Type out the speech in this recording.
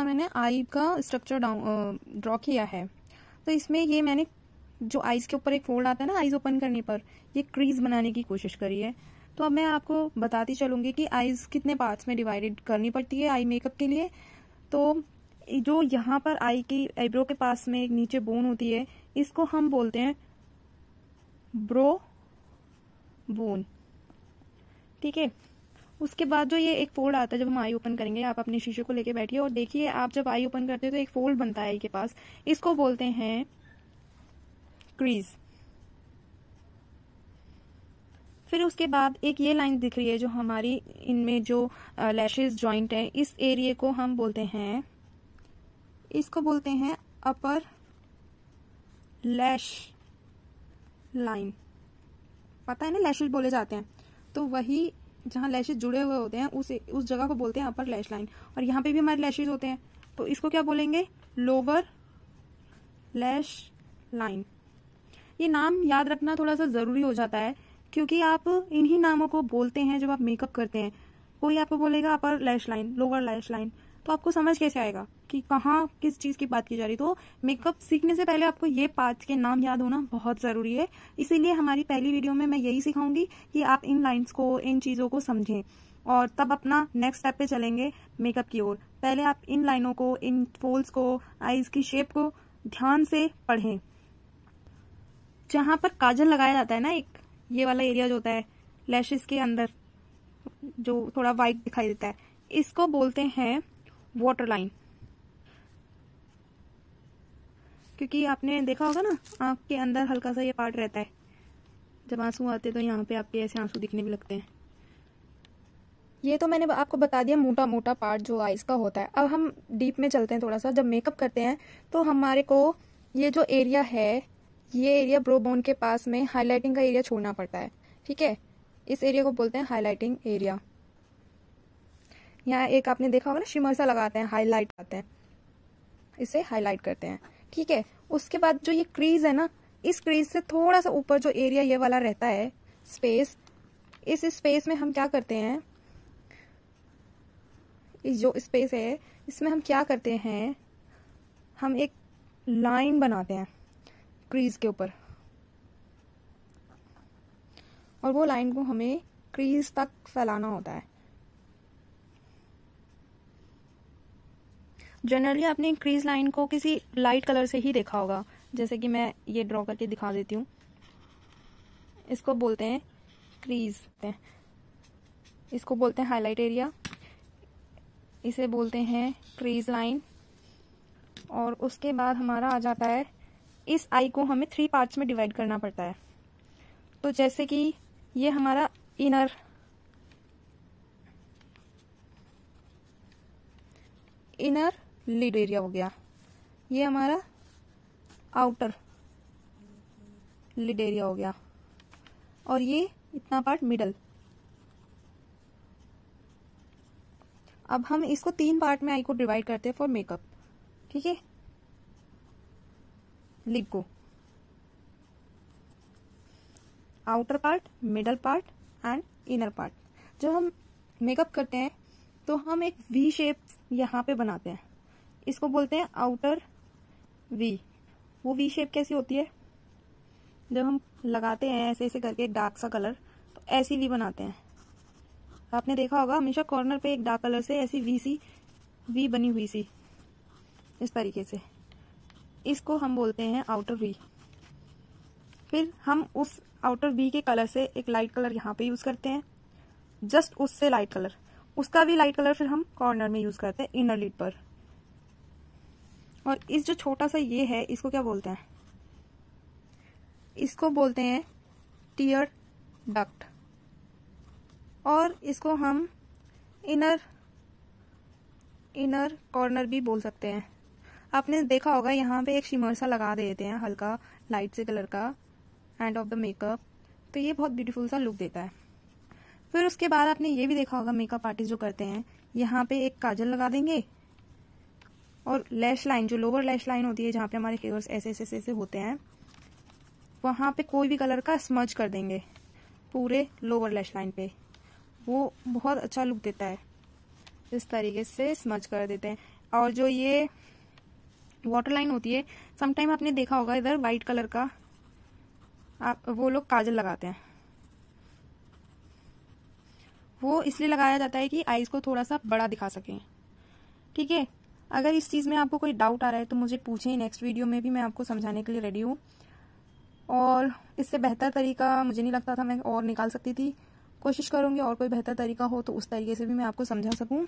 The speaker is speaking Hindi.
सा मैंने आई का स्ट्रक्चर ड्रॉ किया है तो इसमें ये मैंने जो आईज के ऊपर एक फोल्ड आता है ना आईज ओपन करने पर ये क्रीज बनाने की कोशिश करी है तो अब मैं आपको बताती चलूंगी कि आईज कितने पार्ट्स में डिवाइडेड करनी पड़ती है आई मेकअप के लिए तो जो यहाँ पर आई की आईब्रो के पास में एक नीचे बोन होती है इसको हम बोलते हैं ब्रो बोन ठीक है उसके बाद जो ये एक फोल्ड आता है जब हम आई ओपन करेंगे आप अपने शीशे को लेके बैठिए और देखिए आप जब आई ओपन करते हैं तो एक फोल्ड बनता है आई के पास इसको बोलते हैं क्रीज फिर उसके बाद एक ये लाइन दिख रही है जो हमारी इनमें जो लैशेज ज्वाइंट है इस एरिए को हम बोलते हैं इसको बोलते हैं अपर लैश लाइन पता है ना लैशेज बोले जाते हैं तो वही जहाँ लैशेज जुड़े हुए होते हैं उस उस जगह को बोलते हैं अपर लैश लाइन और यहाँ पे भी हमारे लैशेज होते हैं तो इसको क्या बोलेंगे लोअर लैश लाइन ये नाम याद रखना थोड़ा सा जरूरी हो जाता है क्योंकि आप इन्हीं नामों को बोलते हैं जब आप मेकअप करते हैं कोई आपको बोलेगा upper lash line lower lash line तो आपको समझ कैसे आएगा कि कहाँ किस चीज की बात की जा रही तो मेकअप सीखने से पहले आपको ये पार्ट्स के नाम याद होना बहुत जरूरी है इसीलिए हमारी पहली वीडियो में मैं यही सिखाऊंगी कि आप इन लाइन्स को इन चीजों को समझें और तब अपना नेक्स्ट स्टेप पे चलेंगे मेकअप की ओर पहले आप इन लाइनों को इन फोल्ड्स को आईज की शेप को ध्यान से पढ़ें जहां पर काजल लगाया जाता है ना एक ये वाला एरिया जो होता है लैशेस के अंदर जो थोड़ा वाइट दिखाई देता है इसको बोलते हैं वाटर लाइन क्योंकि आपने देखा होगा ना आँख के अंदर हल्का सा ये पार्ट रहता है जब आंसू आते तो यहाँ पे आपके ऐसे आंसू दिखने भी लगते हैं ये तो मैंने आपको बता दिया मोटा मोटा पार्ट जो आइज़ का होता है अब हम डीप में चलते हैं थोड़ा सा जब मेकअप करते हैं तो हमारे को ये जो एरिया है ये एरिया ब्रो बोन के पास में हाईलाइटिंग का एरिया छोड़ना पड़ता है ठीक है इस एरिया को बोलते हैं हाईलाइटिंग एरिया यहाँ एक आपने देखा होगा ना शिमर सा लगाते हैं हाईलाइट आते हैं इसे हाईलाइट करते हैं ठीक है उसके बाद जो ये क्रीज है ना इस क्रीज से थोड़ा सा ऊपर जो एरिया ये वाला रहता है स्पेस इस स्पेस में हम क्या करते हैं इस जो स्पेस है इसमें हम क्या करते हैं हम एक लाइन बनाते हैं क्रीज के ऊपर और वो लाइन को हमें क्रीज तक फैलाना होता है जनरली आपने क्रीज लाइन को किसी लाइट कलर से ही देखा होगा जैसे कि मैं ये ड्रॉ करके दिखा देती हूँ इसको बोलते हैं क्रीज इसको बोलते हैं हाईलाइट एरिया इसे बोलते हैं क्रीज लाइन और उसके बाद हमारा आ जाता है इस आई को हमें थ्री पार्ट्स में डिवाइड करना पड़ता है तो जैसे कि ये हमारा इनर इनर लिड एरिया हो गया ये हमारा आउटर लिड एरिया हो गया और ये इतना पार्ट मिडल अब हम इसको तीन पार्ट में आई को डिवाइड करते हैं फॉर मेकअप ठीक है लिप को outer part middle part and inner part जब हम मेकअप करते हैं तो हम एक वी शेप यहां पे बनाते हैं इसको बोलते हैं आउटर वी वो वी शेप कैसी होती है जब हम लगाते हैं ऐसे ऐसे करके डार्क सा कलर तो ऐसी वी बनाते हैं आपने देखा होगा हमेशा कॉर्नर पे एक डार्क कलर से ऐसी वी सी वी बनी हुई सी इस तरीके से इसको हम बोलते हैं आउटर वी फिर हम उस आउटर वी के कलर से एक लाइट कलर यहाँ पे यूज करते हैं जस्ट उससे लाइट कलर उसका भी लाइट कलर फिर हम कॉर्नर में यूज करते हैं इनर लिड पर और इस जो छोटा सा ये है इसको क्या बोलते हैं इसको बोलते हैं टीयर डक्ट और इसको हम इनर इनर कॉर्नर भी बोल सकते हैं आपने देखा होगा यहाँ पे एक शिमर सा लगा देते हैं हल्का लाइट से कलर का एंड ऑफ द मेकअप तो ये बहुत ब्यूटीफुल सा लुक देता है फिर उसके बाद आपने ये भी देखा होगा मेकअप आर्टिस्ट जो करते हैं यहाँ पे एक काजल लगा देंगे और लैश लाइन जो लोअर लैश लाइन होती है जहां पे हमारे फिगर्स ऐसे ऐसे ऐसे होते हैं वहां पे कोई भी कलर का स्मज कर देंगे पूरे लोअर लैश लाइन पे वो बहुत अच्छा लुक देता है इस तरीके से स्मज कर देते हैं और जो ये वाटर लाइन होती है समटाइम आपने देखा होगा इधर वाइट कलर का आप वो लोग काजल लगाते हैं वो इसलिए लगाया जाता है कि आईज को थोड़ा सा बड़ा दिखा सकें ठीक है अगर इस चीज़ में आपको कोई डाउट आ रहा है तो मुझे पूछें नेक्स्ट वीडियो में भी मैं आपको समझाने के लिए रेडी हूँ और इससे बेहतर तरीका मुझे नहीं लगता था मैं और निकाल सकती थी कोशिश करूँगी और कोई बेहतर तरीका हो तो उस तरीके से भी मैं आपको समझा सकूँ